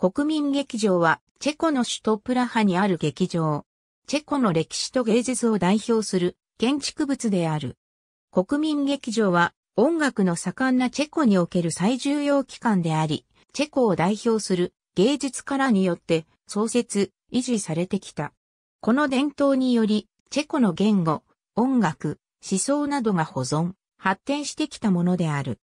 国民劇場は、チェコの首都プラハにある劇場。チェコの歴史と芸術を代表する建築物である。国民劇場は、音楽の盛んなチェコにおける最重要機関であり、チェコを代表する芸術家らによって創設、維持されてきた。この伝統により、チェコの言語、音楽、思想などが保存、発展してきたものである。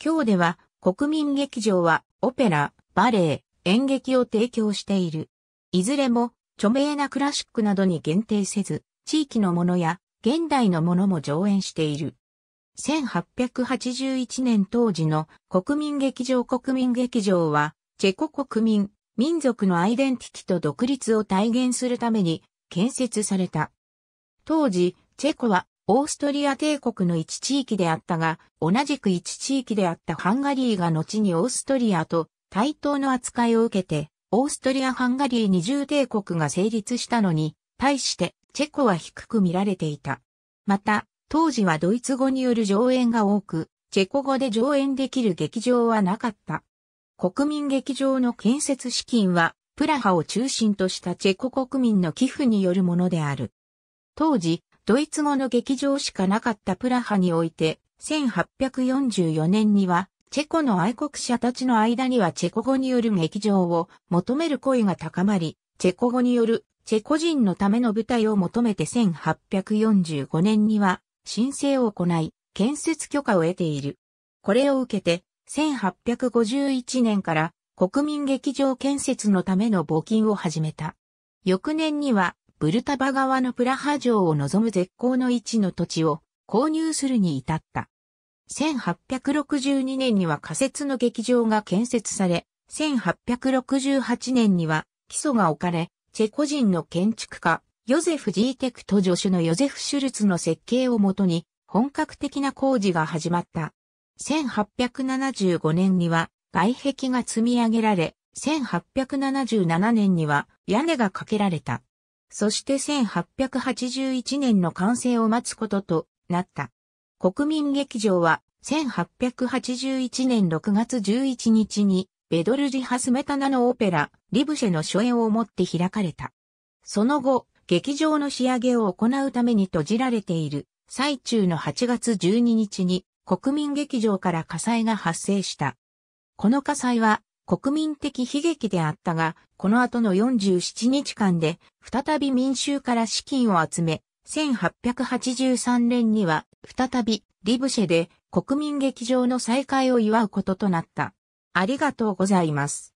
今日では、国民劇場は、オペラ、バレエ、演劇を提供している。いずれも著名なクラシックなどに限定せず、地域のものや現代のものも上演している。1881年当時の国民劇場国民劇場は、チェコ国民、民族のアイデンティティと独立を体現するために建設された。当時、チェコはオーストリア帝国の一地域であったが、同じく一地域であったハンガリーが後にオーストリアと対等の扱いを受けて、オーストリア・ハンガリー二重帝国が成立したのに、対してチェコは低く見られていた。また、当時はドイツ語による上演が多く、チェコ語で上演できる劇場はなかった。国民劇場の建設資金は、プラハを中心としたチェコ国民の寄付によるものである。当時、ドイツ語の劇場しかなかったプラハにおいて、1844年にはチェコの愛国者たちの間にはチェコ語による劇場を求める声が高まり、チェコ語によるチェコ人のための舞台を求めて1845年には申請を行い、建設許可を得ている。これを受けて、1851年から国民劇場建設のための募金を始めた。翌年には、ブルタバ川のプラハ城を望む絶好の位置の土地を購入するに至った。1862年には仮設の劇場が建設され、1868年には基礎が置かれ、チェコ人の建築家、ヨゼフ・ジーテクト助手のヨゼフ・シュルツの設計をもとに、本格的な工事が始まった。1875年には外壁が積み上げられ、1877年には屋根がかけられた。そして1881年の完成を待つこととなった。国民劇場は1881年6月11日に、ベドルジハスメタナのオペラ、リブシェの初演をもって開かれた。その後、劇場の仕上げを行うために閉じられている最中の8月12日に国民劇場から火災が発生した。この火災は国民的悲劇であったが、この後の47日間で再び民衆から資金を集め、1883年には再びリブシェで国民劇場の再開を祝うこととなった。ありがとうございます。